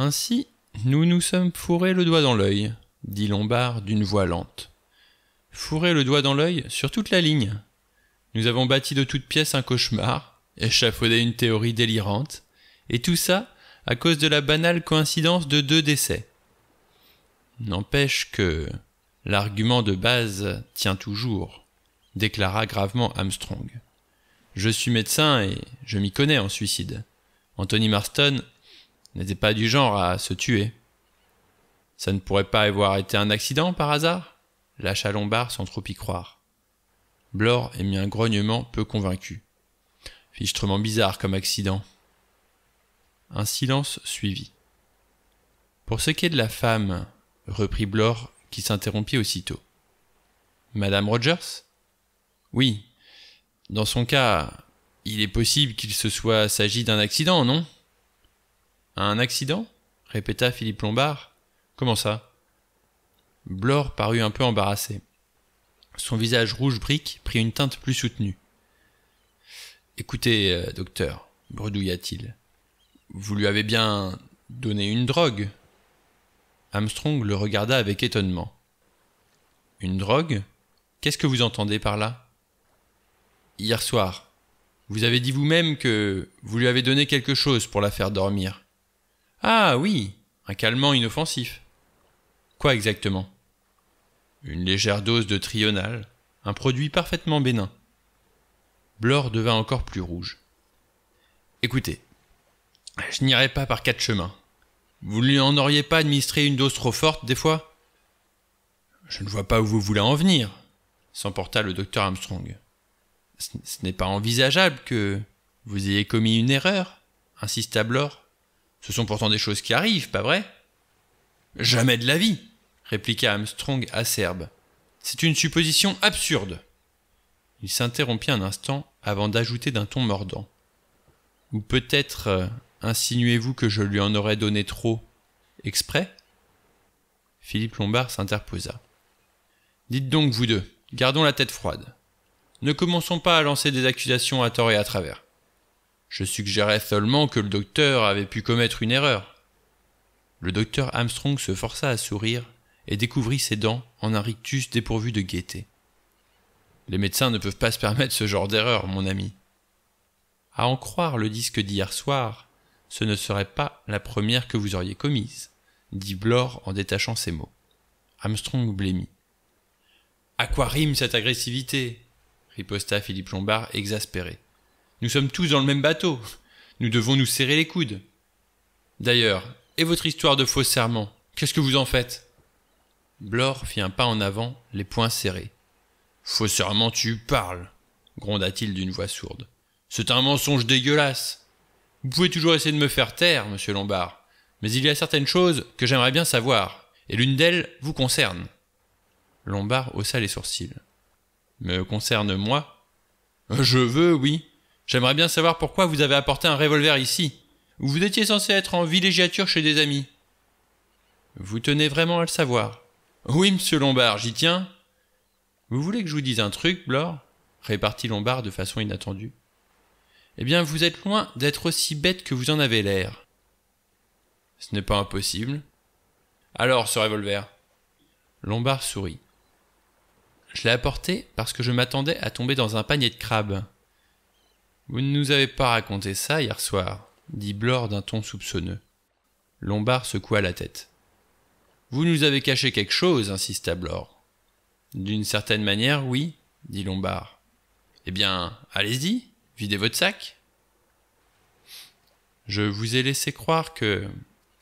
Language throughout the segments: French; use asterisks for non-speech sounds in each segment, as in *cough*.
Ainsi, nous nous sommes fourrés le doigt dans l'œil, dit Lombard d'une voix lente. Fourré le doigt dans l'œil sur toute la ligne. Nous avons bâti de toutes pièces un cauchemar, échafaudé une théorie délirante, et tout ça à cause de la banale coïncidence de deux décès. N'empêche que l'argument de base tient toujours, déclara gravement Armstrong. Je suis médecin et je m'y connais en suicide. Anthony Marston n'était pas du genre à se tuer. Ça ne pourrait pas avoir été un accident par hasard lâcha Lombard sans trop y croire. Blore émit un grognement peu convaincu. Fichtrement bizarre comme accident. Un silence suivit. Pour ce qui est de la femme, reprit Blore, qui s'interrompit aussitôt. Madame Rogers Oui. Dans son cas, il est possible qu'il se soit s'agit d'un accident, non un accident répéta Philippe Lombard. Comment ça Blore parut un peu embarrassé. Son visage rouge brique prit une teinte plus soutenue. Écoutez, euh, docteur, bredouilla-t-il, vous lui avez bien donné une drogue Armstrong le regarda avec étonnement. Une drogue Qu'est-ce que vous entendez par là Hier soir, vous avez dit vous-même que vous lui avez donné quelque chose pour la faire dormir. Ah oui, un calmant inoffensif. Quoi exactement Une légère dose de trional, un produit parfaitement bénin. Blore devint encore plus rouge. Écoutez, je n'irai pas par quatre chemins. Vous en auriez pas administré une dose trop forte des fois Je ne vois pas où vous voulez en venir, s'emporta le docteur Armstrong. Ce n'est pas envisageable que vous ayez commis une erreur, insista Blore. Ce sont pourtant des choses qui arrivent, pas vrai Jamais de la vie, répliqua Armstrong acerbe. C'est une supposition absurde. Il s'interrompit un instant avant d'ajouter d'un ton mordant. Ou peut-être euh, insinuez-vous que je lui en aurais donné trop exprès Philippe Lombard s'interposa. Dites donc, vous deux, gardons la tête froide. Ne commençons pas à lancer des accusations à tort et à travers. Je suggérais seulement que le docteur avait pu commettre une erreur. Le docteur Armstrong se força à sourire et découvrit ses dents en un rictus dépourvu de gaieté. Les médecins ne peuvent pas se permettre ce genre d'erreur, mon ami. À en croire le disque d'hier soir, ce ne serait pas la première que vous auriez commise, dit Blore en détachant ses mots. Armstrong blêmit. À quoi rime cette agressivité riposta Philippe Lombard exaspéré. Nous sommes tous dans le même bateau. Nous devons nous serrer les coudes. D'ailleurs, et votre histoire de faux serment Qu'est-ce que vous en faites Blore fit un pas en avant, les poings serrés. Faux serment, tu parles, gronda-t-il d'une voix sourde. C'est un mensonge dégueulasse. Vous pouvez toujours essayer de me faire taire, monsieur Lombard, mais il y a certaines choses que j'aimerais bien savoir, et l'une d'elles vous concerne. Lombard haussa les sourcils. Me concerne moi Je veux, oui, J'aimerais bien savoir pourquoi vous avez apporté un revolver ici, vous étiez censé être en villégiature chez des amis. Vous tenez vraiment à le savoir. Oui, monsieur Lombard, j'y tiens. Vous voulez que je vous dise un truc, Blore répartit Lombard de façon inattendue. Eh bien, vous êtes loin d'être aussi bête que vous en avez l'air. Ce n'est pas impossible. Alors, ce revolver Lombard sourit. Je l'ai apporté parce que je m'attendais à tomber dans un panier de crabes. Vous ne nous avez pas raconté ça hier soir, dit Blore d'un ton soupçonneux. Lombard secoua la tête. Vous nous avez caché quelque chose, insista Blore. D'une certaine manière, oui, dit Lombard. Eh bien, allez-y, videz votre sac. Je vous ai laissé croire que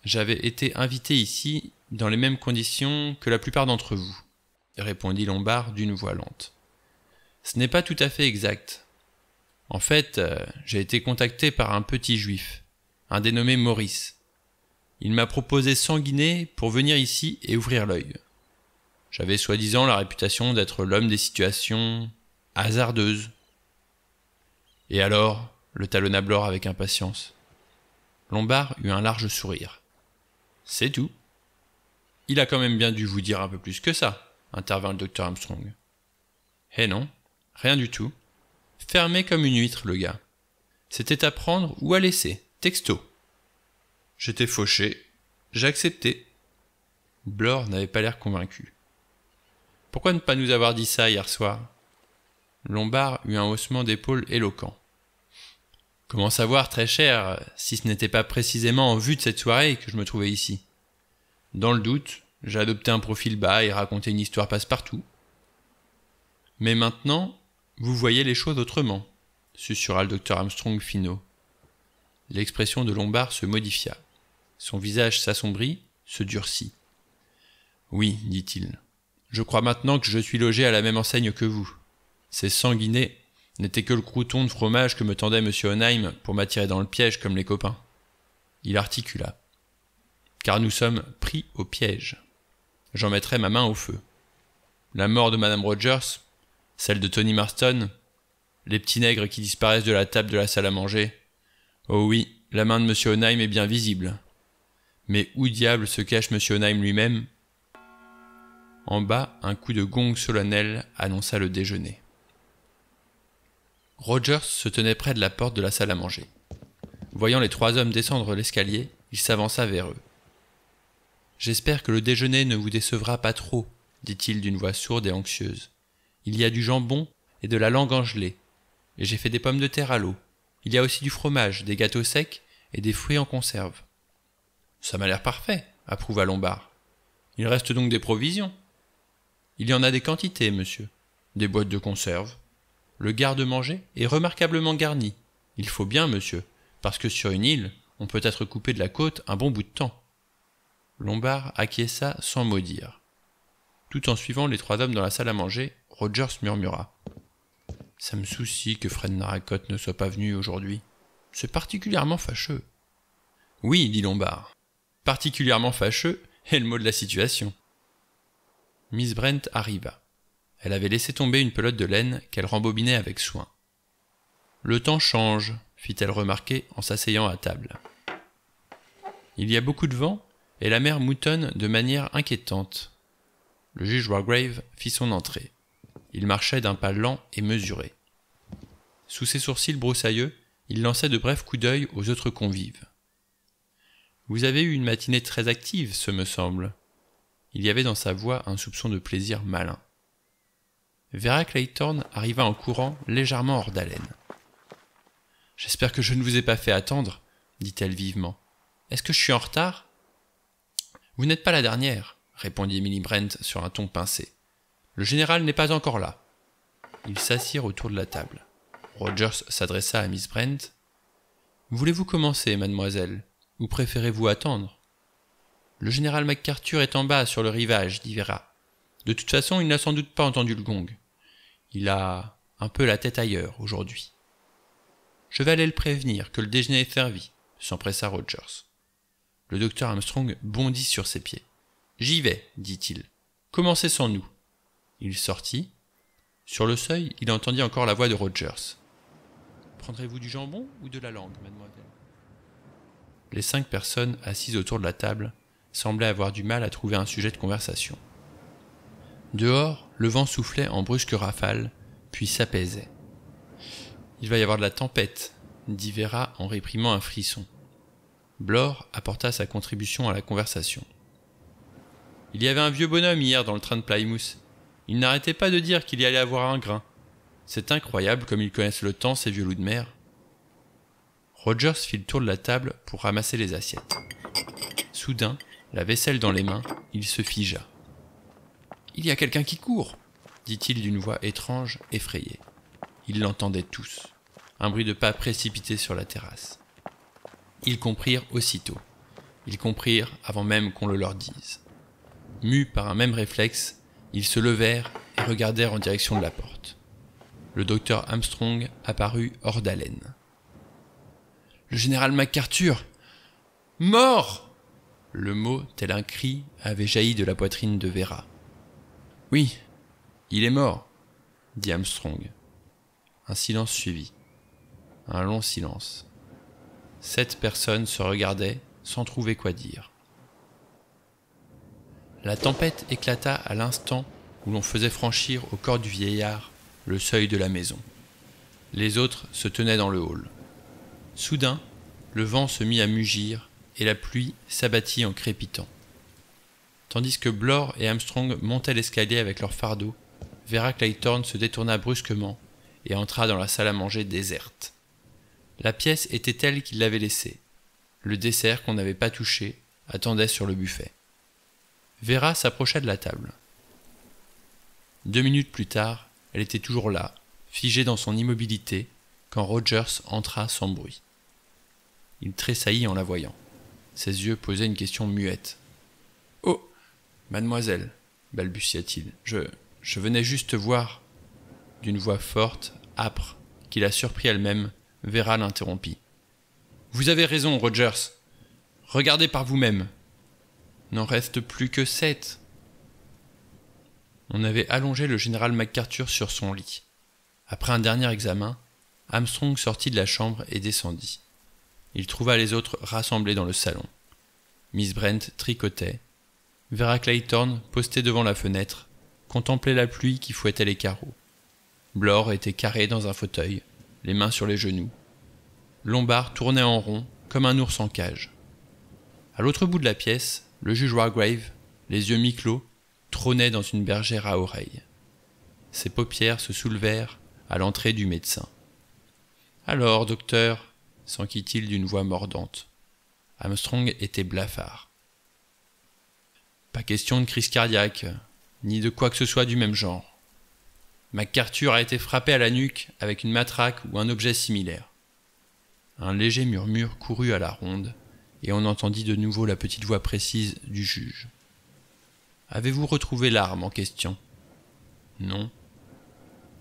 j'avais été invité ici dans les mêmes conditions que la plupart d'entre vous, répondit Lombard d'une voix lente. Ce n'est pas tout à fait exact, en fait, euh, j'ai été contacté par un petit juif, un dénommé Maurice. Il m'a proposé 100 guinées pour venir ici et ouvrir l'œil. J'avais soi-disant la réputation d'être l'homme des situations hasardeuses. Et alors, le talonna Blore avec impatience. Lombard eut un large sourire. C'est tout. Il a quand même bien dû vous dire un peu plus que ça, intervint le docteur Armstrong. Eh non, rien du tout. Fermé comme une huître, le gars. C'était à prendre ou à laisser, texto. J'étais fauché, j'acceptais. accepté. Blore n'avait pas l'air convaincu. Pourquoi ne pas nous avoir dit ça hier soir Lombard eut un haussement d'épaule éloquent. Comment savoir, très cher, si ce n'était pas précisément en vue de cette soirée que je me trouvais ici Dans le doute, j'ai adopté un profil bas et raconté une histoire passe-partout. Mais maintenant, vous voyez les choses autrement, susurra le docteur Armstrong Finot. L'expression de Lombard se modifia. Son visage s'assombrit, se durcit. Oui, dit-il. Je crois maintenant que je suis logé à la même enseigne que vous. Ces sanguinés n'étaient que le crouton de fromage que me tendait M. Honheim pour m'attirer dans le piège comme les copains. Il articula. Car nous sommes pris au piège. J'en mettrai ma main au feu. La mort de Madame Rogers celle de Tony Marston Les petits nègres qui disparaissent de la table de la salle à manger Oh oui, la main de M. Onaim est bien visible. Mais où diable se cache M. Onaim lui-même En bas, un coup de gong solennel annonça le déjeuner. Rogers se tenait près de la porte de la salle à manger. Voyant les trois hommes descendre l'escalier, il s'avança vers eux. J'espère que le déjeuner ne vous décevra pas trop, dit-il d'une voix sourde et anxieuse. Il y a du jambon et de la langue en gelée. Et j'ai fait des pommes de terre à l'eau. Il y a aussi du fromage, des gâteaux secs et des fruits en conserve. Ça m'a l'air parfait, approuva Lombard. Il reste donc des provisions. Il y en a des quantités, monsieur. Des boîtes de conserve. Le garde-manger est remarquablement garni. Il faut bien, monsieur, parce que sur une île, on peut être coupé de la côte un bon bout de temps. Lombard acquiesça sans mot dire. Tout en suivant les trois hommes dans la salle à manger, Rogers murmura. Ça me soucie que Fred Narracott ne soit pas venu aujourd'hui. C'est particulièrement fâcheux. Oui, dit Lombard. Particulièrement fâcheux est le mot de la situation. Miss Brent arriva. Elle avait laissé tomber une pelote de laine qu'elle rembobinait avec soin. Le temps change, fit-elle remarquer en s'asseyant à table. Il y a beaucoup de vent et la mer moutonne de manière inquiétante. Le juge Wargrave fit son entrée. Il marchait d'un pas lent et mesuré. Sous ses sourcils broussailleux, il lançait de brefs coups d'œil aux autres convives. Vous avez eu une matinée très active, ce me semble. Il y avait dans sa voix un soupçon de plaisir malin. Vera Clayton arriva en courant, légèrement hors d'haleine. J'espère que je ne vous ai pas fait attendre, dit-elle vivement. Est-ce que je suis en retard Vous n'êtes pas la dernière répondit Emily Brent sur un ton pincé. Le général n'est pas encore là. Ils s'assirent autour de la table. Rogers s'adressa à Miss Brent. Voulez-vous commencer, mademoiselle, ou préférez-vous attendre Le général MacArthur est en bas sur le rivage, dit Vera. De toute façon, il n'a sans doute pas entendu le gong. Il a un peu la tête ailleurs aujourd'hui. Je vais aller le prévenir que le déjeuner est servi, s'empressa Rogers. Le docteur Armstrong bondit sur ses pieds. J'y vais, dit-il. Commencez sans nous. Il sortit. Sur le seuil, il entendit encore la voix de Rogers. Prendrez-vous du jambon ou de la langue, mademoiselle Les cinq personnes assises autour de la table semblaient avoir du mal à trouver un sujet de conversation. Dehors, le vent soufflait en brusques rafales, puis s'apaisait. Il va y avoir de la tempête, dit Vera en réprimant un frisson. Blore apporta sa contribution à la conversation. Il y avait un vieux bonhomme hier dans le train de Plymouth. Il n'arrêtait pas de dire qu'il y allait avoir un grain. C'est incroyable comme ils connaissent le temps, ces vieux loups de mer. Rogers fit le tour de la table pour ramasser les assiettes. Soudain, la vaisselle dans les mains, il se figea. Il y a quelqu'un qui court, dit-il d'une voix étrange, effrayée. Ils l'entendaient tous. Un bruit de pas précipité sur la terrasse. Ils comprirent aussitôt. Ils comprirent avant même qu'on le leur dise. Mus par un même réflexe, ils se levèrent et regardèrent en direction de la porte. Le docteur Armstrong apparut hors d'haleine. Le général MacArthur Mort Le mot, tel un cri, avait jailli de la poitrine de Vera. Oui, il est mort, dit Armstrong. Un silence suivit. Un long silence. Sept personnes se regardaient sans trouver quoi dire. La tempête éclata à l'instant où l'on faisait franchir au corps du vieillard le seuil de la maison. Les autres se tenaient dans le hall. Soudain, le vent se mit à mugir et la pluie s'abattit en crépitant. Tandis que Blore et Armstrong montaient l'escalier avec leur fardeau, Vera Clayton se détourna brusquement et entra dans la salle à manger déserte. La pièce était telle qu'il l'avait laissée. Le dessert qu'on n'avait pas touché attendait sur le buffet. Vera s'approcha de la table. Deux minutes plus tard, elle était toujours là, figée dans son immobilité, quand Rogers entra sans bruit. Il tressaillit en la voyant. Ses yeux posaient une question muette. Oh Mademoiselle, balbutia-t-il, je, je venais juste voir. D'une voix forte, âpre, qui la surprit elle-même, Vera l'interrompit. Vous avez raison, Rogers. Regardez par vous-même. N'en reste plus que sept. On avait allongé le général MacArthur sur son lit. Après un dernier examen, Armstrong sortit de la chambre et descendit. Il trouva les autres rassemblés dans le salon. Miss Brent tricotait. Vera Clayton, postée devant la fenêtre, contemplait la pluie qui fouettait les carreaux. Blore était carré dans un fauteuil, les mains sur les genoux. Lombard tournait en rond comme un ours en cage. À l'autre bout de la pièce, le juge Wargrave, les yeux mi-clos, trônait dans une bergère à oreilles. Ses paupières se soulevèrent à l'entrée du médecin. Alors, docteur, s'enquit-il d'une voix mordante. Armstrong était blafard. Pas question de crise cardiaque, ni de quoi que ce soit du même genre. MacArthur a été frappé à la nuque avec une matraque ou un objet similaire. Un léger murmure courut à la ronde, et on entendit de nouveau la petite voix précise du juge. Avez-vous retrouvé l'arme en question Non.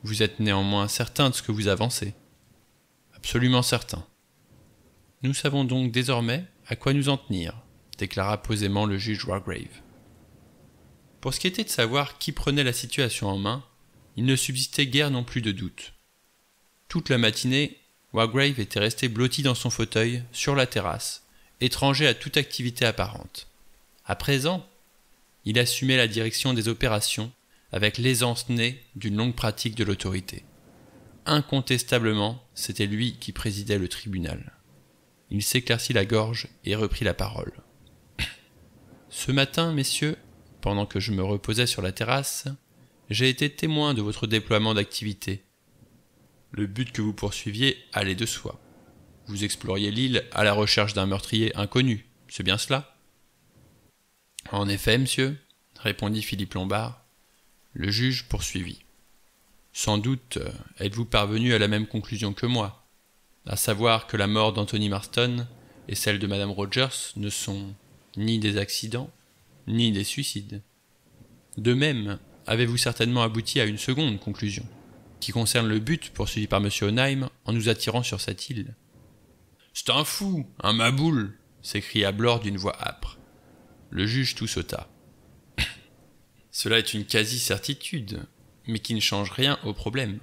Vous êtes néanmoins certain de ce que vous avancez Absolument certain. Nous savons donc désormais à quoi nous en tenir, déclara posément le juge Wargrave. Pour ce qui était de savoir qui prenait la situation en main, il ne subsistait guère non plus de doute. Toute la matinée, Wargrave était resté blotti dans son fauteuil, sur la terrasse, étranger à toute activité apparente. À présent, il assumait la direction des opérations avec l'aisance née d'une longue pratique de l'autorité. Incontestablement, c'était lui qui présidait le tribunal. Il s'éclaircit la gorge et reprit la parole. *coughs* Ce matin, messieurs, pendant que je me reposais sur la terrasse, j'ai été témoin de votre déploiement d'activité. Le but que vous poursuiviez allait de soi. Vous exploriez l'île à la recherche d'un meurtrier inconnu, c'est bien cela En effet, monsieur, répondit Philippe Lombard. Le juge poursuivit. Sans doute euh, êtes-vous parvenu à la même conclusion que moi, à savoir que la mort d'Anthony Marston et celle de Madame Rogers ne sont ni des accidents, ni des suicides. De même, avez-vous certainement abouti à une seconde conclusion, qui concerne le but poursuivi par M. Onaim en nous attirant sur cette île. C'est un fou, un maboule s'écria Blore d'une voix âpre. Le juge tout sauta. *coughs* Cela est une quasi-certitude, mais qui ne change rien au problème.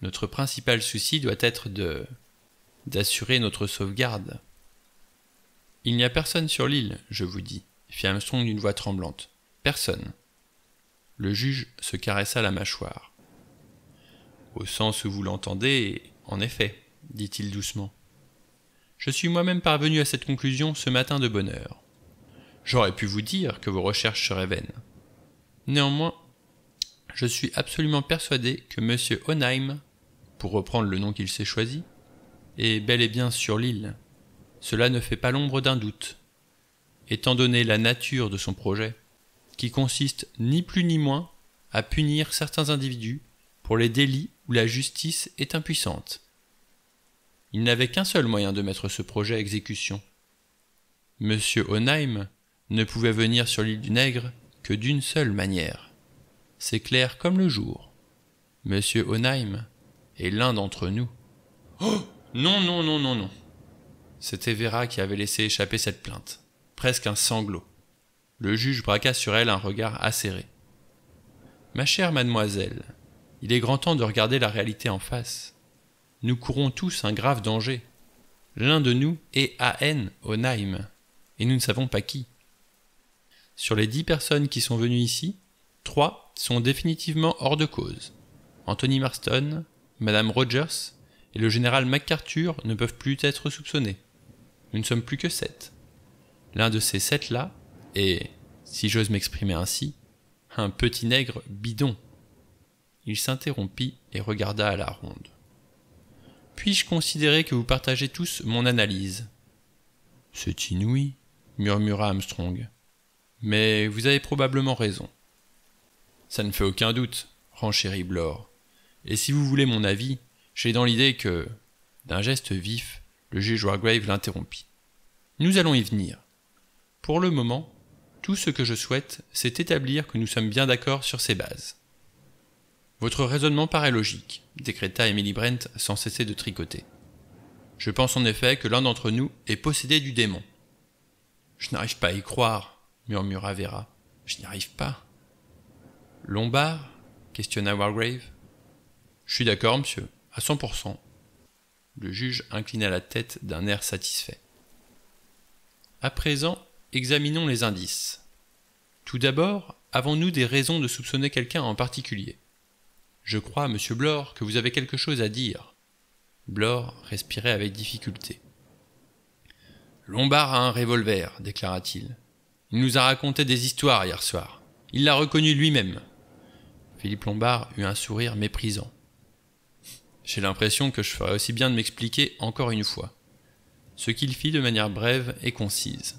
Notre principal souci doit être de. d'assurer notre sauvegarde. Il n'y a personne sur l'île, je vous dis, fit Armstrong d'une voix tremblante. Personne. Le juge se caressa la mâchoire. Au sens où vous l'entendez, en effet, dit-il doucement. Je suis moi-même parvenu à cette conclusion ce matin de bonne heure. J'aurais pu vous dire que vos recherches seraient vaines. Néanmoins, je suis absolument persuadé que M. Honheim, pour reprendre le nom qu'il s'est choisi, est bel et bien sur l'île. Cela ne fait pas l'ombre d'un doute. Étant donné la nature de son projet, qui consiste ni plus ni moins à punir certains individus pour les délits où la justice est impuissante. Il n'avait qu'un seul moyen de mettre ce projet à exécution. Monsieur Honheim ne pouvait venir sur l'île du Nègre que d'une seule manière. C'est clair comme le jour. Monsieur Honheim est l'un d'entre nous. Oh Non, non, non, non, non. C'était Vera qui avait laissé échapper cette plainte. Presque un sanglot. Le juge braqua sur elle un regard acéré. Ma chère mademoiselle, il est grand temps de regarder la réalité en face nous courons tous un grave danger. L'un de nous est à haine au Naïm, et nous ne savons pas qui. Sur les dix personnes qui sont venues ici, trois sont définitivement hors de cause. Anthony Marston, Madame Rogers et le général MacArthur ne peuvent plus être soupçonnés. Nous ne sommes plus que sept. L'un de ces sept-là est, si j'ose m'exprimer ainsi, un petit nègre bidon. Il s'interrompit et regarda à la ronde. Puis-je considérer que vous partagez tous mon analyse C'est inouï, murmura Armstrong. Mais vous avez probablement raison. Ça ne fait aucun doute, renchérit Blore. Et si vous voulez mon avis, j'ai dans l'idée que. D'un geste vif, le juge Wargrave l'interrompit. Nous allons y venir. Pour le moment, tout ce que je souhaite, c'est établir que nous sommes bien d'accord sur ces bases. Votre raisonnement paraît logique, décréta Emily Brent sans cesser de tricoter. Je pense en effet que l'un d'entre nous est possédé du démon. Je n'arrive pas à y croire, murmura Vera. Je n'y arrive pas. Lombard questionna Wargrave. Je suis d'accord, monsieur, à 100%. Le juge inclina la tête d'un air satisfait. À présent, examinons les indices. Tout d'abord, avons-nous des raisons de soupçonner quelqu'un en particulier je crois, monsieur Blore, que vous avez quelque chose à dire. Blore respirait avec difficulté. Lombard a un revolver, déclara-t-il. Il nous a raconté des histoires hier soir. Il l'a reconnu lui-même. Philippe Lombard eut un sourire méprisant. J'ai l'impression que je ferais aussi bien de m'expliquer encore une fois. Ce qu'il fit de manière brève et concise.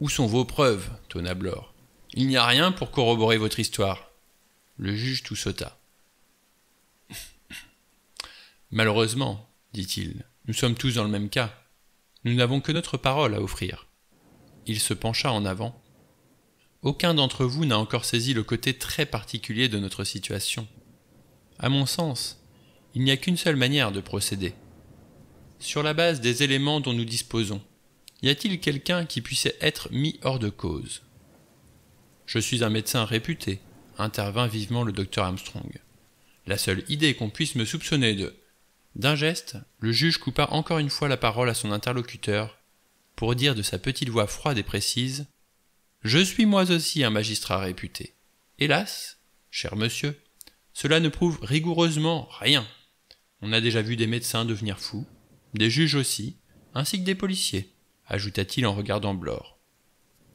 Où sont vos preuves tonna Blore. Il n'y a rien pour corroborer votre histoire. Le juge tout sauta. Malheureusement, dit-il, nous sommes tous dans le même cas. Nous n'avons que notre parole à offrir. Il se pencha en avant. Aucun d'entre vous n'a encore saisi le côté très particulier de notre situation. À mon sens, il n'y a qu'une seule manière de procéder. Sur la base des éléments dont nous disposons, y a-t-il quelqu'un qui puisse être mis hors de cause Je suis un médecin réputé, intervint vivement le docteur Armstrong. La seule idée qu'on puisse me soupçonner de. D'un geste, le juge coupa encore une fois la parole à son interlocuteur, pour dire de sa petite voix froide et précise Je suis moi aussi un magistrat réputé. Hélas, cher monsieur, cela ne prouve rigoureusement rien. On a déjà vu des médecins devenir fous, des juges aussi, ainsi que des policiers, ajouta-t-il en regardant Blore.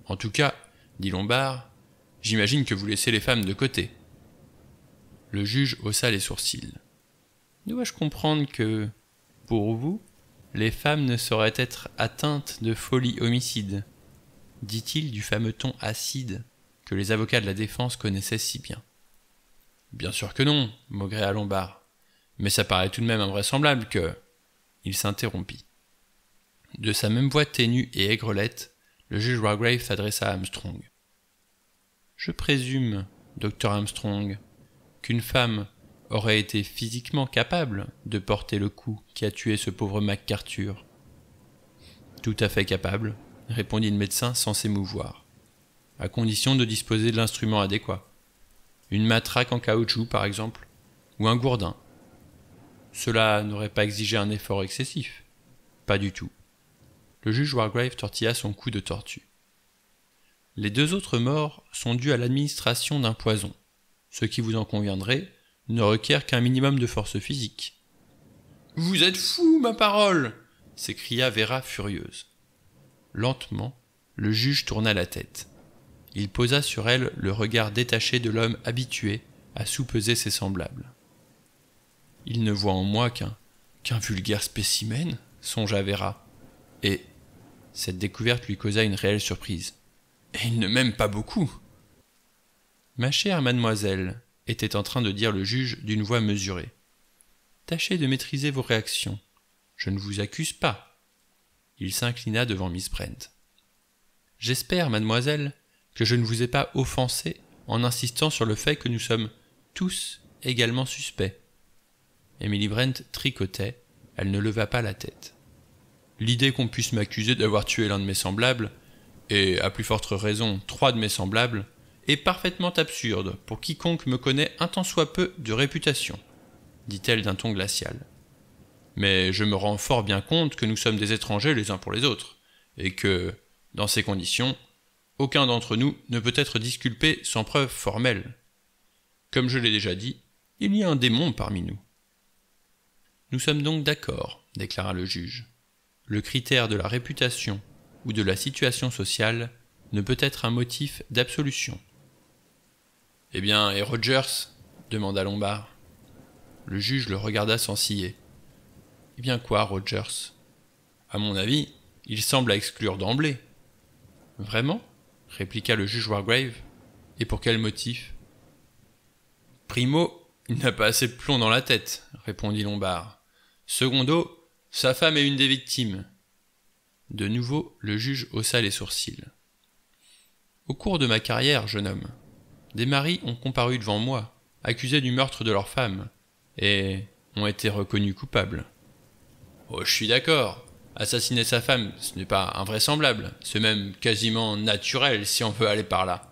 En tout cas, dit Lombard, J'imagine que vous laissez les femmes de côté. Le juge haussa les sourcils. Dois-je comprendre que, pour vous, les femmes ne sauraient être atteintes de folie homicide dit-il du fameux ton acide que les avocats de la défense connaissaient si bien. Bien sûr que non, à Lombard. Mais ça paraît tout de même invraisemblable que. Il s'interrompit. De sa même voix ténue et aigrelette, le juge Wargrave s'adressa à Armstrong. Je présume, docteur Armstrong, qu'une femme aurait été physiquement capable de porter le coup qui a tué ce pauvre MacArthur. Tout à fait capable, répondit le médecin sans s'émouvoir, à condition de disposer de l'instrument adéquat. Une matraque en caoutchouc, par exemple, ou un gourdin. Cela n'aurait pas exigé un effort excessif. Pas du tout. Le juge Wargrave tortilla son coup de tortue. Les deux autres morts sont dues à l'administration d'un poison, ce qui vous en conviendrait ne requiert qu'un minimum de force physique. Vous êtes fou, ma parole s'écria Vera furieuse. Lentement, le juge tourna la tête. Il posa sur elle le regard détaché de l'homme habitué à soupeser ses semblables. Il ne voit en moi qu'un qu'un vulgaire spécimen, songea Vera. Et cette découverte lui causa une réelle surprise il ne m'aime pas beaucoup. Ma chère mademoiselle, était en train de dire le juge d'une voix mesurée, tâchez de maîtriser vos réactions. Je ne vous accuse pas. Il s'inclina devant Miss Brent. J'espère, mademoiselle, que je ne vous ai pas offensé en insistant sur le fait que nous sommes tous également suspects. Emily Brent tricotait, elle ne leva pas la tête. L'idée qu'on puisse m'accuser d'avoir tué l'un de mes semblables et à plus forte raison trois de mes semblables, est parfaitement absurde pour quiconque me connaît un tant soit peu de réputation, dit-elle d'un ton glacial. Mais je me rends fort bien compte que nous sommes des étrangers les uns pour les autres, et que, dans ces conditions, aucun d'entre nous ne peut être disculpé sans preuve formelle. Comme je l'ai déjà dit, il y a un démon parmi nous. Nous sommes donc d'accord, déclara le juge. Le critère de la réputation ou de la situation sociale ne peut être un motif d'absolution. Eh bien, et Rogers demanda Lombard. Le juge le regarda sans ciller. Eh bien quoi, Rogers À mon avis, il semble à exclure d'emblée. Vraiment répliqua le juge Wargrave. Et pour quel motif Primo, il n'a pas assez de plomb dans la tête, répondit Lombard. Secondo, sa femme est une des victimes. De nouveau, le juge haussa les sourcils. Au cours de ma carrière, jeune homme, des maris ont comparu devant moi, accusés du meurtre de leur femme, et ont été reconnus coupables. Oh, je suis d'accord. Assassiner sa femme, ce n'est pas invraisemblable, c'est même quasiment naturel si on veut aller par là.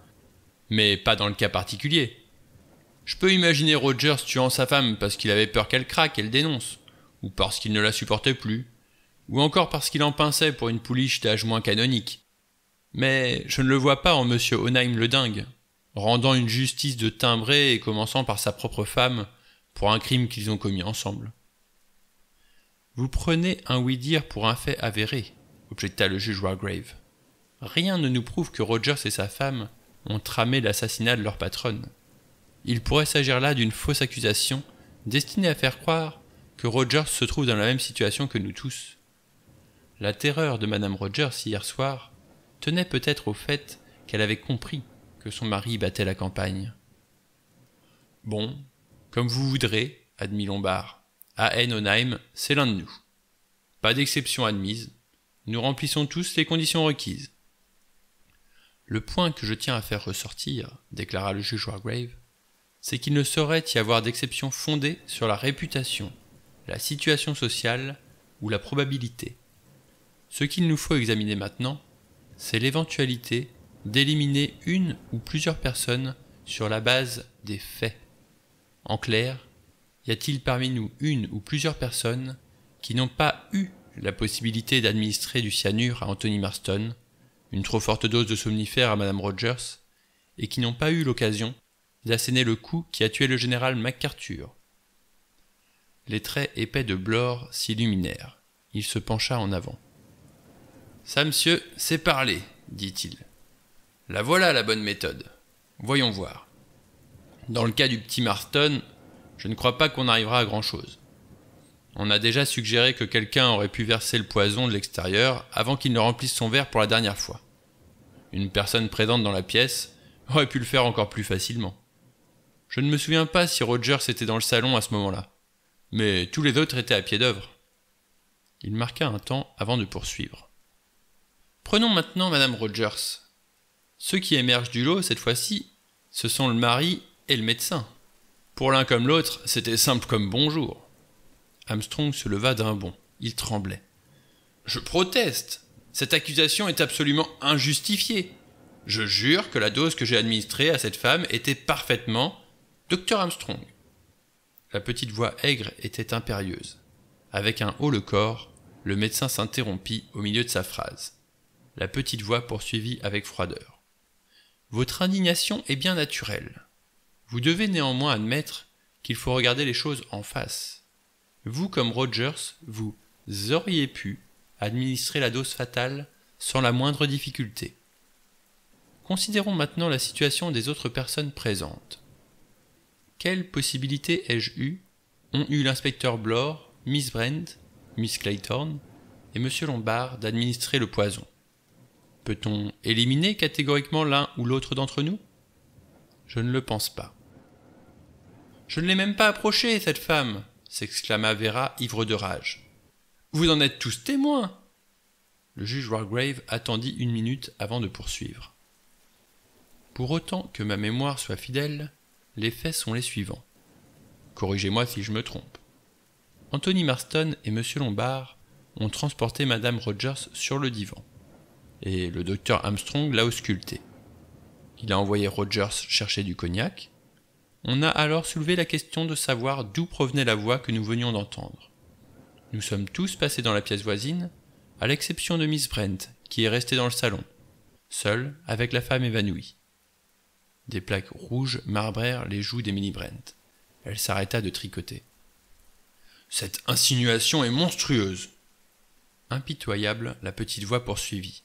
Mais pas dans le cas particulier. Je peux imaginer Rogers tuant sa femme parce qu'il avait peur qu'elle craque et le dénonce, ou parce qu'il ne la supportait plus, ou encore parce qu'il en pinçait pour une pouliche d'âge moins canonique. Mais je ne le vois pas en monsieur Onheim le dingue, rendant une justice de timbré et commençant par sa propre femme pour un crime qu'ils ont commis ensemble. Vous prenez un oui-dire pour un fait avéré, objecta le juge Wargrave. Rien ne nous prouve que Rogers et sa femme ont tramé l'assassinat de leur patronne. Il pourrait s'agir là d'une fausse accusation destinée à faire croire que Rogers se trouve dans la même situation que nous tous. La terreur de Madame Rogers hier soir tenait peut-être au fait qu'elle avait compris que son mari battait la campagne. Bon, comme vous voudrez, admit Lombard. À Hainonheim, c'est l'un de nous. Pas d'exception admise. Nous remplissons tous les conditions requises. Le point que je tiens à faire ressortir, déclara le juge Wargrave, c'est qu'il ne saurait y avoir d'exception fondée sur la réputation, la situation sociale ou la probabilité. Ce qu'il nous faut examiner maintenant, c'est l'éventualité d'éliminer une ou plusieurs personnes sur la base des faits. En clair, y a-t-il parmi nous une ou plusieurs personnes qui n'ont pas eu la possibilité d'administrer du cyanure à Anthony Marston, une trop forte dose de somnifère à Madame Rogers, et qui n'ont pas eu l'occasion d'asséner le coup qui a tué le général MacArthur. Les traits épais de Blore s'illuminèrent. Il se pencha en avant. Ça, monsieur, c'est parler, dit-il. La voilà la bonne méthode. Voyons voir. Dans le cas du petit Marston, je ne crois pas qu'on arrivera à grand-chose. On a déjà suggéré que quelqu'un aurait pu verser le poison de l'extérieur avant qu'il ne remplisse son verre pour la dernière fois. Une personne présente dans la pièce aurait pu le faire encore plus facilement. Je ne me souviens pas si Rogers était dans le salon à ce moment-là, mais tous les autres étaient à pied d'œuvre. Il marqua un temps avant de poursuivre. Prenons maintenant Madame Rogers. Ceux qui émergent du lot cette fois-ci, ce sont le mari et le médecin. Pour l'un comme l'autre, c'était simple comme bonjour. Armstrong se leva d'un bond. Il tremblait. Je proteste. Cette accusation est absolument injustifiée. Je jure que la dose que j'ai administrée à cette femme était parfaitement Docteur Armstrong. La petite voix aigre était impérieuse. Avec un haut le corps, le médecin s'interrompit au milieu de sa phrase. La petite voix poursuivit avec froideur. Votre indignation est bien naturelle. Vous devez néanmoins admettre qu'il faut regarder les choses en face. Vous, comme Rogers, vous auriez pu administrer la dose fatale sans la moindre difficulté. Considérons maintenant la situation des autres personnes présentes. Quelles possibilités ai-je eues Ont eu l'inspecteur Blore, Miss Brent, Miss Clayton et M. Lombard d'administrer le poison. Peut-on éliminer catégoriquement l'un ou l'autre d'entre nous Je ne le pense pas. Je ne l'ai même pas approchée, cette femme s'exclama Vera, ivre de rage. Vous en êtes tous témoins Le juge Wargrave attendit une minute avant de poursuivre. Pour autant que ma mémoire soit fidèle, les faits sont les suivants. Corrigez-moi si je me trompe. Anthony Marston et Monsieur Lombard ont transporté Madame Rogers sur le divan et le docteur Armstrong l'a ausculté. Il a envoyé Rogers chercher du cognac. On a alors soulevé la question de savoir d'où provenait la voix que nous venions d'entendre. Nous sommes tous passés dans la pièce voisine, à l'exception de Miss Brent, qui est restée dans le salon, seule avec la femme évanouie. Des plaques rouges marbrèrent les joues d'Emily Brent. Elle s'arrêta de tricoter. Cette insinuation est monstrueuse. Impitoyable, la petite voix poursuivit.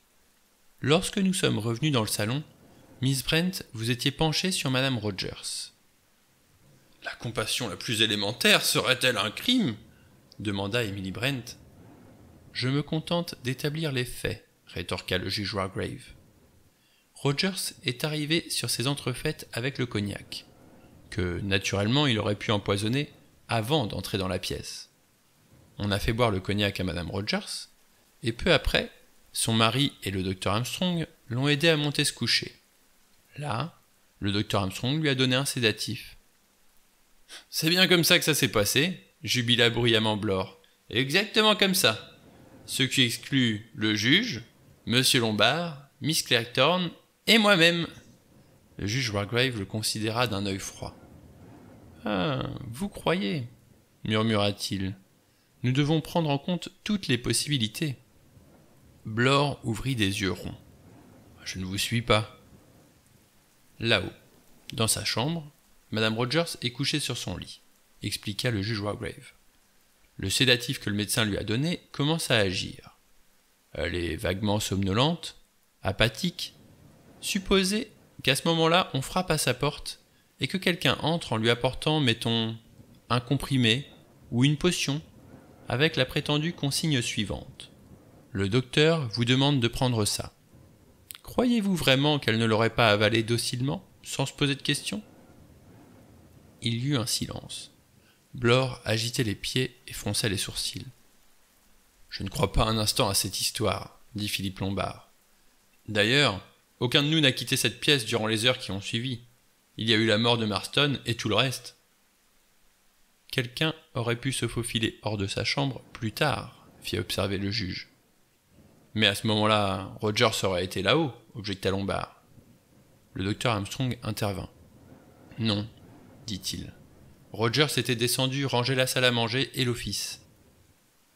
Lorsque nous sommes revenus dans le salon, Miss Brent, vous étiez penchée sur Madame Rogers. La compassion la plus élémentaire serait-elle un crime demanda Emily Brent. Je me contente d'établir les faits, rétorqua le juge Wargrave. Rogers est arrivé sur ses entrefaites avec le cognac, que naturellement il aurait pu empoisonner avant d'entrer dans la pièce. On a fait boire le cognac à Madame Rogers, et peu après, son mari et le docteur Armstrong l'ont aidé à monter se coucher. Là, le docteur Armstrong lui a donné un sédatif. C'est bien comme ça que ça s'est passé, jubila bruyamment Blore. Exactement comme ça. Ce qui exclut le juge, Monsieur Lombard, Miss Thorne et moi-même. Le juge Wargrave le considéra d'un œil froid. Ah, vous croyez murmura-t-il. Nous devons prendre en compte toutes les possibilités. Blore ouvrit des yeux ronds. Je ne vous suis pas. Là-haut, dans sa chambre, Madame Rogers est couchée sur son lit, expliqua le juge Wargrave. Le sédatif que le médecin lui a donné commence à agir. Elle est vaguement somnolente, apathique. Supposez qu'à ce moment-là, on frappe à sa porte et que quelqu'un entre en lui apportant, mettons, un comprimé ou une potion, avec la prétendue consigne suivante. Le docteur vous demande de prendre ça. Croyez-vous vraiment qu'elle ne l'aurait pas avalé docilement, sans se poser de questions Il y eut un silence. Blore agitait les pieds et fronçait les sourcils. Je ne crois pas un instant à cette histoire, dit Philippe Lombard. D'ailleurs, aucun de nous n'a quitté cette pièce durant les heures qui ont suivi. Il y a eu la mort de Marston et tout le reste. Quelqu'un aurait pu se faufiler hors de sa chambre plus tard, fit observer le juge. Mais à ce moment-là, Rogers aurait été là-haut, objecta Lombard. Bah, le docteur Armstrong intervint. Non, dit-il. Rogers était descendu ranger la salle à manger et l'office.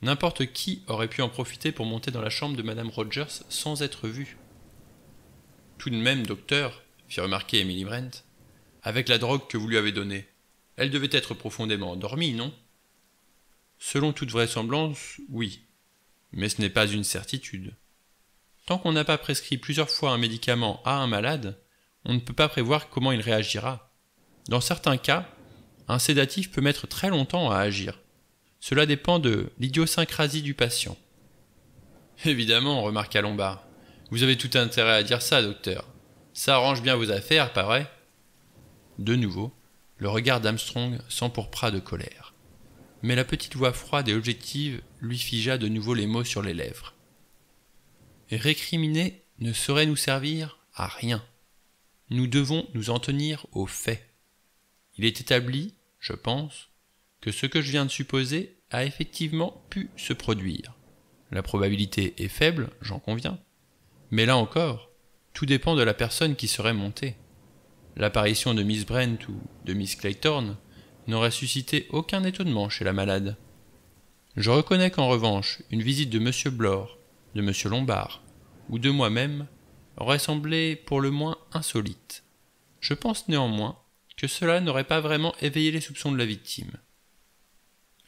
N'importe qui aurait pu en profiter pour monter dans la chambre de Madame Rogers sans être vu. Tout de même, docteur, fit remarquer Emily Brent, avec la drogue que vous lui avez donnée, elle devait être profondément endormie, non Selon toute vraisemblance, oui, mais ce n'est pas une certitude. Tant qu'on n'a pas prescrit plusieurs fois un médicament à un malade, on ne peut pas prévoir comment il réagira. Dans certains cas, un sédatif peut mettre très longtemps à agir. Cela dépend de l'idiosyncrasie du patient. Évidemment, remarqua Lombard. Vous avez tout intérêt à dire ça, docteur. Ça arrange bien vos affaires, pas De nouveau, le regard d'Armstrong s'empourpra de colère. Mais la petite voix froide et objective lui figea de nouveau les mots sur les lèvres. Récriminer ne saurait nous servir à rien. Nous devons nous en tenir aux faits. Il est établi, je pense, que ce que je viens de supposer a effectivement pu se produire. La probabilité est faible, j'en conviens. Mais là encore, tout dépend de la personne qui serait montée. L'apparition de Miss Brent ou de Miss Claythorne n'aurait suscité aucun étonnement chez la malade. Je reconnais qu'en revanche, une visite de M. Blore, de M. Lombard, ou de moi-même, aurait semblé pour le moins insolite. Je pense néanmoins que cela n'aurait pas vraiment éveillé les soupçons de la victime.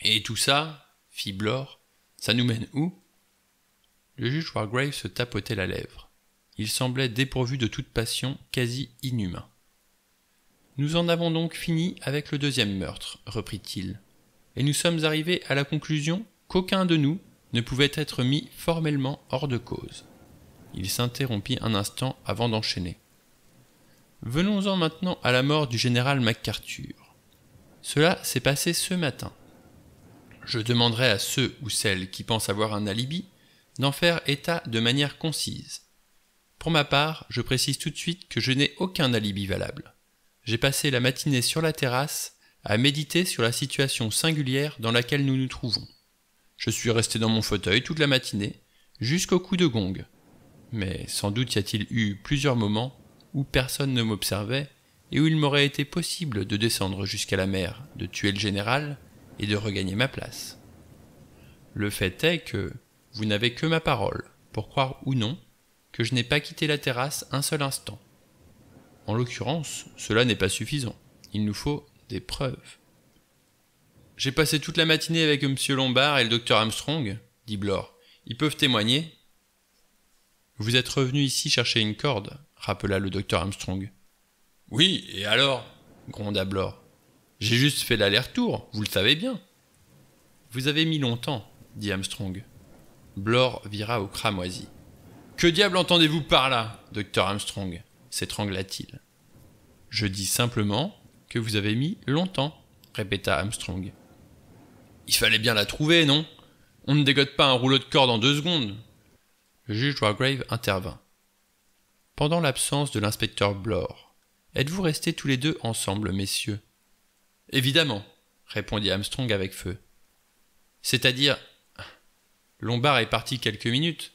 Et tout ça, fit Blore, ça nous mène où Le juge Wargrave se tapotait la lèvre. Il semblait dépourvu de toute passion, quasi inhumain. Nous en avons donc fini avec le deuxième meurtre, reprit-il, et nous sommes arrivés à la conclusion qu'aucun de nous ne pouvait être mis formellement hors de cause. Il s'interrompit un instant avant d'enchaîner. Venons-en maintenant à la mort du général MacArthur. Cela s'est passé ce matin. Je demanderai à ceux ou celles qui pensent avoir un alibi d'en faire état de manière concise. Pour ma part, je précise tout de suite que je n'ai aucun alibi valable. J'ai passé la matinée sur la terrasse à méditer sur la situation singulière dans laquelle nous nous trouvons. Je suis resté dans mon fauteuil toute la matinée, jusqu'au coup de gong. Mais sans doute y a-t-il eu plusieurs moments où personne ne m'observait et où il m'aurait été possible de descendre jusqu'à la mer, de tuer le général et de regagner ma place. Le fait est que vous n'avez que ma parole, pour croire ou non, que je n'ai pas quitté la terrasse un seul instant. En l'occurrence, cela n'est pas suffisant. Il nous faut preuves. J'ai passé toute la matinée avec M. Lombard et le docteur Armstrong, dit Blore. Ils peuvent témoigner. Vous êtes revenu ici chercher une corde, rappela le docteur Armstrong. Oui, et alors gronda Blore. J'ai juste fait l'aller-retour, vous le savez bien. Vous avez mis longtemps, dit Armstrong. Blore vira au cramoisi. Que diable entendez-vous par là, docteur Armstrong s'étrangla-t-il. Je dis simplement que vous avez mis longtemps, répéta Armstrong. Il fallait bien la trouver, non On ne dégote pas un rouleau de corde en deux secondes. Le juge Wargrave intervint. Pendant l'absence de l'inspecteur Blore, êtes-vous restés tous les deux ensemble, messieurs Évidemment, répondit Armstrong avec feu. C'est-à-dire. Lombard est parti quelques minutes.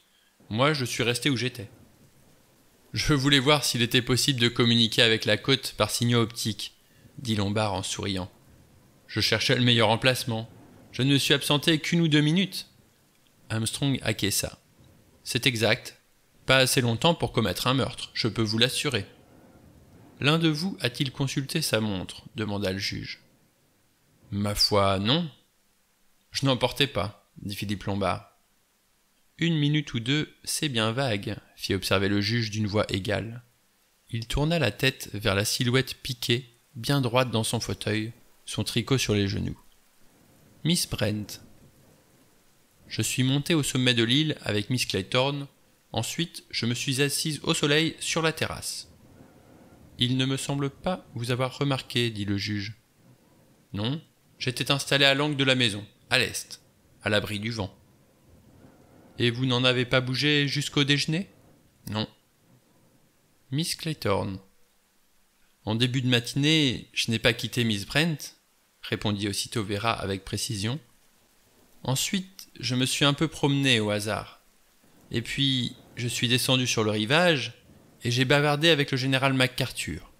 Moi, je suis resté où j'étais. Je voulais voir s'il était possible de communiquer avec la côte par signaux optiques dit Lombard en souriant. Je cherchais le meilleur emplacement. Je ne me suis absenté qu'une ou deux minutes. Armstrong acquiesça. C'est exact. Pas assez longtemps pour commettre un meurtre, je peux vous l'assurer. L'un de vous a-t-il consulté sa montre demanda le juge. Ma foi, non. Je n'en portais pas, dit Philippe Lombard. Une minute ou deux, c'est bien vague, fit observer le juge d'une voix égale. Il tourna la tête vers la silhouette piquée bien droite dans son fauteuil, son tricot sur les genoux. Miss Brent. Je suis montée au sommet de l'île avec Miss Claythorne. Ensuite, je me suis assise au soleil sur la terrasse. Il ne me semble pas vous avoir remarqué, dit le juge. Non, j'étais installé à l'angle de la maison, à l'est, à l'abri du vent. Et vous n'en avez pas bougé jusqu'au déjeuner Non. Miss Claythorne. » En début de matinée, je n'ai pas quitté Miss Brent, répondit aussitôt Vera avec précision. Ensuite, je me suis un peu promené au hasard. Et puis, je suis descendu sur le rivage et j'ai bavardé avec le général MacArthur.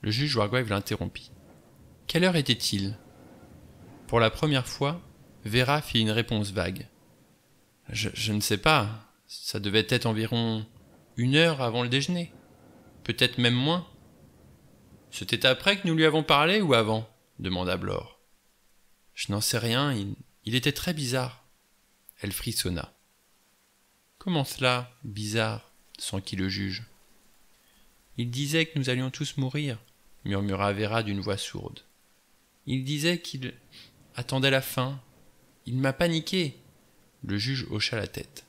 Le juge Wargrave l'interrompit. Quelle heure était-il Pour la première fois, Vera fit une réponse vague. Je, je, ne sais pas. Ça devait être environ une heure avant le déjeuner. Peut-être même moins. C'était après que nous lui avons parlé ou avant demanda Blore. Je n'en sais rien, il, était très bizarre. Elle frissonna. Comment cela, bizarre, sans qu'il le juge Il disait que nous allions tous mourir, murmura Vera d'une voix sourde. Il disait qu'il attendait la fin. Il m'a paniqué. Le juge hocha la tête.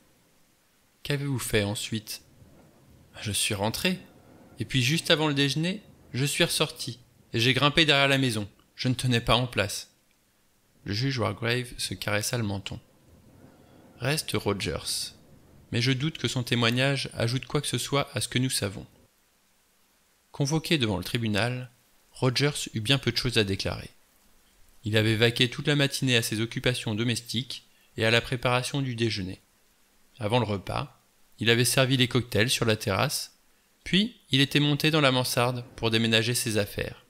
Qu'avez-vous fait ensuite Je suis rentré. Et puis juste avant le déjeuner, je suis ressorti, et j'ai grimpé derrière la maison. Je ne tenais pas en place. Le juge Wargrave se caressa le menton. Reste Rogers. Mais je doute que son témoignage ajoute quoi que ce soit à ce que nous savons. Convoqué devant le tribunal, Rogers eut bien peu de choses à déclarer. Il avait vaqué toute la matinée à ses occupations domestiques et à la préparation du déjeuner. Avant le repas, il avait servi les cocktails sur la terrasse puis il était monté dans la mansarde pour déménager ses affaires.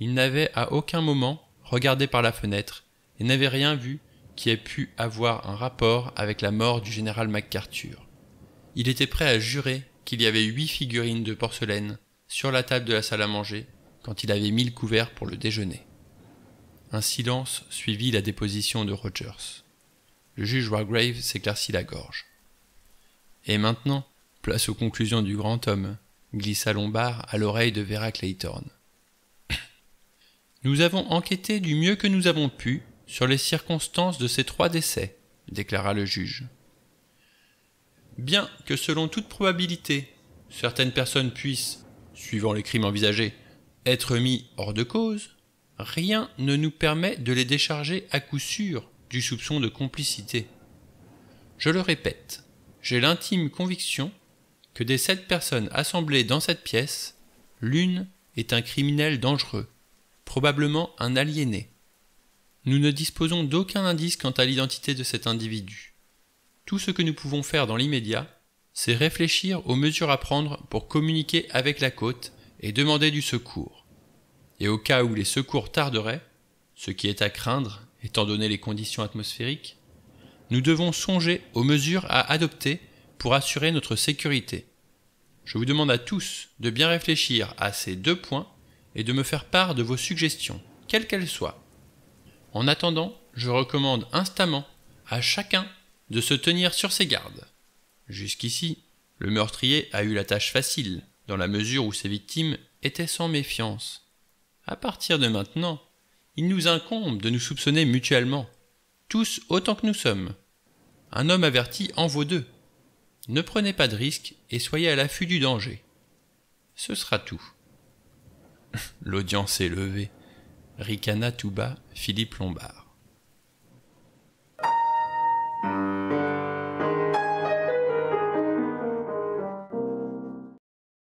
Il n'avait à aucun moment regardé par la fenêtre et n'avait rien vu qui ait pu avoir un rapport avec la mort du général MacArthur. Il était prêt à jurer qu'il y avait huit figurines de porcelaine sur la table de la salle à manger quand il avait mis le couvert pour le déjeuner. Un silence suivit la déposition de Rogers. Le juge Wargrave s'éclaircit la gorge. Et maintenant, place aux conclusions du grand homme, glissa Lombard à l'oreille de Vera Clayton. *coughs* Nous avons enquêté du mieux que nous avons pu sur les circonstances de ces trois décès, déclara le juge. Bien que selon toute probabilité, certaines personnes puissent, suivant les crimes envisagés, être mis hors de cause, rien ne nous permet de les décharger à coup sûr du soupçon de complicité. Je le répète, j'ai l'intime conviction que des sept personnes assemblées dans cette pièce, l'une est un criminel dangereux, probablement un aliéné. Nous ne disposons d'aucun indice quant à l'identité de cet individu. Tout ce que nous pouvons faire dans l'immédiat, c'est réfléchir aux mesures à prendre pour communiquer avec la côte et demander du secours. Et au cas où les secours tarderaient, ce qui est à craindre étant donné les conditions atmosphériques, nous devons songer aux mesures à adopter pour assurer notre sécurité. Je vous demande à tous de bien réfléchir à ces deux points et de me faire part de vos suggestions, quelles qu'elles soient. En attendant, je recommande instamment à chacun de se tenir sur ses gardes. Jusqu'ici, le meurtrier a eu la tâche facile, dans la mesure où ses victimes étaient sans méfiance. À partir de maintenant, il nous incombe de nous soupçonner mutuellement, tous autant que nous sommes. Un homme averti en vaut deux. Ne prenez pas de risques et soyez à l'affût du danger. Ce sera tout. *laughs* L'audience est levée, ricana tout bas Philippe Lombard.